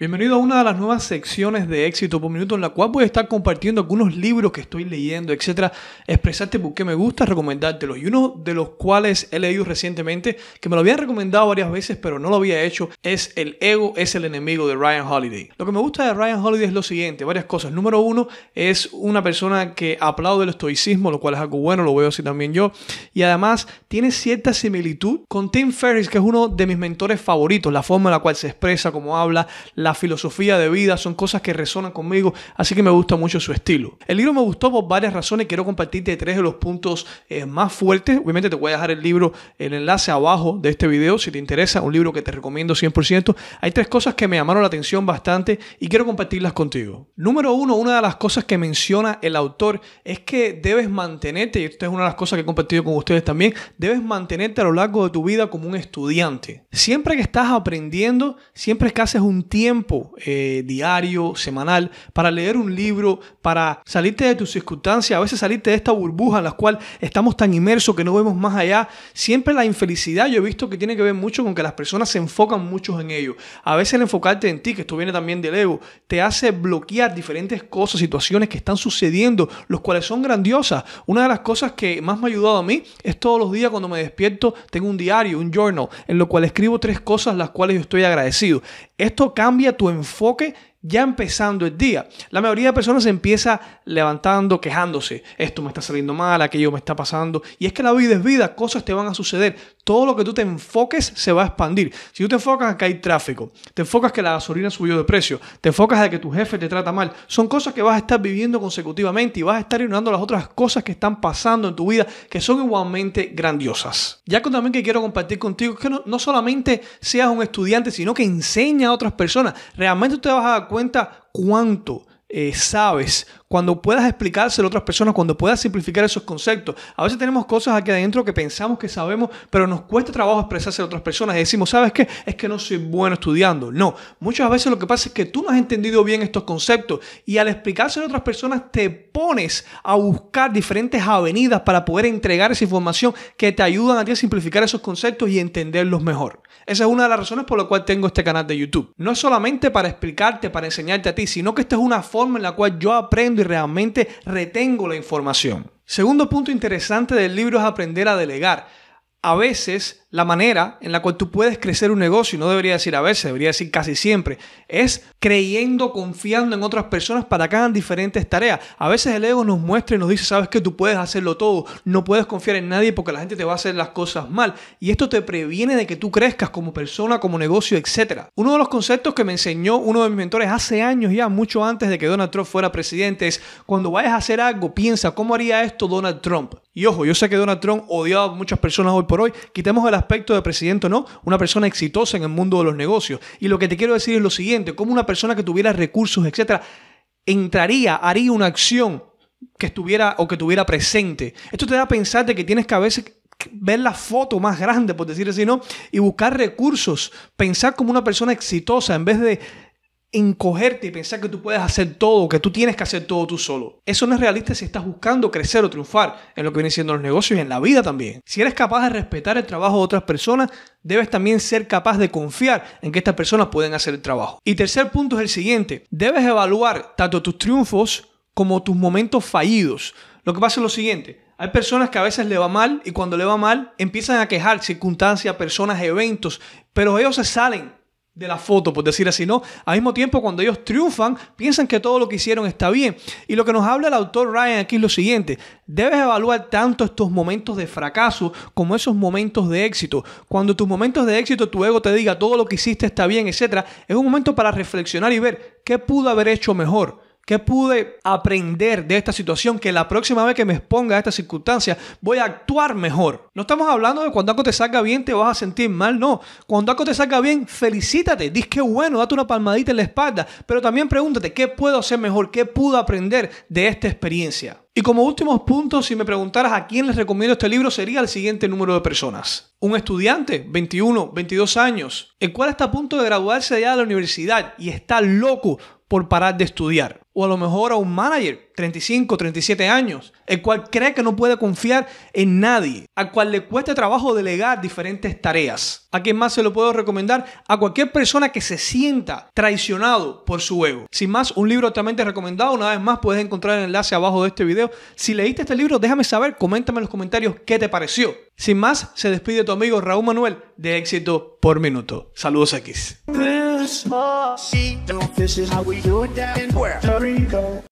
Bienvenido a una de las nuevas secciones de Éxito por Minuto en la cual voy a estar compartiendo algunos libros que estoy leyendo, etcétera, expresarte por qué me gusta, recomendártelos. Y uno de los cuales he leído recientemente, que me lo habían recomendado varias veces, pero no lo había hecho, es El ego es el enemigo de Ryan Holiday. Lo que me gusta de Ryan Holiday es lo siguiente, varias cosas. Número uno, es una persona que aplaude el estoicismo, lo cual es algo bueno, lo veo así también yo. Y además tiene cierta similitud con Tim Ferriss, que es uno de mis mentores favoritos, la forma en la cual se expresa, cómo habla, la filosofía de vida, son cosas que resonan conmigo, así que me gusta mucho su estilo. El libro me gustó por varias razones, quiero compartirte tres de los puntos eh, más fuertes. Obviamente te voy a dejar el libro, el enlace abajo de este video, si te interesa, un libro que te recomiendo 100%. Hay tres cosas que me llamaron la atención bastante y quiero compartirlas contigo. Número uno, una de las cosas que menciona el autor es que debes mantenerte, y esto es una de las cosas que he compartido con ustedes también, debes mantenerte a lo largo de tu vida como un estudiante. Siempre que estás aprendiendo, siempre que haces un tiempo, eh, diario, semanal, para leer un libro, para salirte de tus circunstancias, a veces salirte de esta burbuja en la cual estamos tan inmersos que no vemos más allá. Siempre la infelicidad yo he visto que tiene que ver mucho con que las personas se enfocan mucho en ello. A veces el enfocarte en ti, que esto viene también del ego, te hace bloquear diferentes cosas, situaciones que están sucediendo, los cuales son grandiosas. Una de las cosas que más me ha ayudado a mí es todos los días cuando me despierto, tengo un diario, un journal, en lo cual escribo tres cosas las cuales yo estoy agradecido. Esto cambia tu enfoque ya empezando el día. La mayoría de personas se empieza levantando, quejándose, esto me está saliendo mal, aquello me está pasando, y es que la vida es vida, cosas te van a suceder, todo lo que tú te enfoques se va a expandir. Si tú te enfocas a que hay tráfico, te enfocas que la gasolina subió de precio, te enfocas a que tu jefe te trata mal, son cosas que vas a estar viviendo consecutivamente y vas a estar ignorando las otras cosas que están pasando en tu vida que son igualmente grandiosas. Ya con también que quiero compartir contigo es que no, solamente seas un estudiante, sino que enseña a otras personas. Realmente tú te vas a cuenta cuánto eh, sabes, cuando puedas explicárselo a otras personas, cuando puedas simplificar esos conceptos. A veces tenemos cosas aquí adentro que pensamos que sabemos, pero nos cuesta trabajo expresarse a otras personas. Y decimos, ¿sabes qué? Es que no soy bueno estudiando. No, muchas veces lo que pasa es que tú no has entendido bien estos conceptos y al explicárselo a otras personas te pones a buscar diferentes avenidas para poder entregar esa información que te ayudan a ti a simplificar esos conceptos y entenderlos mejor. Esa es una de las razones por la cual tengo este canal de YouTube. No es solamente para explicarte, para enseñarte a ti, sino que esta es una forma en la cual yo aprendo y realmente retengo la información. Segundo punto interesante del libro es aprender a delegar. A veces la manera en la cual tú puedes crecer un negocio, y no debería decir a veces, debería decir casi siempre, es creyendo, confiando en otras personas para que hagan diferentes tareas. A veces el ego nos muestra y nos dice, sabes que tú puedes hacerlo todo, no puedes confiar en nadie porque la gente te va a hacer las cosas mal. Y esto te previene de que tú crezcas como persona, como negocio, etc. Uno de los conceptos que me enseñó uno de mis mentores hace años ya, mucho antes de que Donald Trump fuera presidente, es cuando vayas a hacer algo, piensa, ¿cómo haría esto Donald Trump? Y ojo, yo sé que Donald Trump odiaba a muchas personas hoy por hoy. Quitemos de aspecto de presidente o no, una persona exitosa en el mundo de los negocios. Y lo que te quiero decir es lo siguiente, como una persona que tuviera recursos, etcétera, entraría, haría una acción que estuviera o que tuviera presente. Esto te da a pensar de que tienes que a veces ver la foto más grande, por decir así, ¿no? Y buscar recursos, pensar como una persona exitosa en vez de encogerte y pensar que tú puedes hacer todo, que tú tienes que hacer todo tú solo. Eso no es realista si estás buscando crecer o triunfar en lo que vienen siendo los negocios y en la vida también. Si eres capaz de respetar el trabajo de otras personas, debes también ser capaz de confiar en que estas personas pueden hacer el trabajo. Y tercer punto es el siguiente, debes evaluar tanto tus triunfos como tus momentos fallidos. Lo que pasa es lo siguiente, hay personas que a veces le va mal y cuando le va mal empiezan a quejar circunstancias, personas, eventos, pero ellos se salen de la foto, por decir así, ¿no? Al mismo tiempo, cuando ellos triunfan, piensan que todo lo que hicieron está bien. Y lo que nos habla el autor Ryan aquí es lo siguiente, debes evaluar tanto estos momentos de fracaso como esos momentos de éxito. Cuando tus momentos de éxito, tu ego te diga todo lo que hiciste está bien, etc., es un momento para reflexionar y ver qué pudo haber hecho mejor. ¿Qué pude aprender de esta situación? Que la próxima vez que me exponga a esta circunstancia voy a actuar mejor. No estamos hablando de cuando algo te salga bien te vas a sentir mal, no. Cuando algo te salga bien, felicítate, dis que bueno, date una palmadita en la espalda, pero también pregúntate qué puedo hacer mejor, qué pude aprender de esta experiencia. Y como últimos puntos, si me preguntaras a quién les recomiendo este libro, sería el siguiente número de personas. Un estudiante, 21, 22 años, el cual está a punto de graduarse ya de la universidad y está loco por parar de estudiar. O a lo mejor a un manager, 35, 37 años, el cual cree que no puede confiar en nadie, al cual le cuesta trabajo delegar diferentes tareas. ¿A quién más se lo puedo recomendar? A cualquier persona que se sienta traicionado por su ego. Sin más, un libro altamente recomendado. Una vez más, puedes encontrar el enlace abajo de este video. Si leíste este libro, déjame saber, coméntame en los comentarios qué te pareció. Sin más, se despide tu amigo Raúl Manuel de Éxito por Minuto. Saludos X. This is how we do it down in Puerto Rico.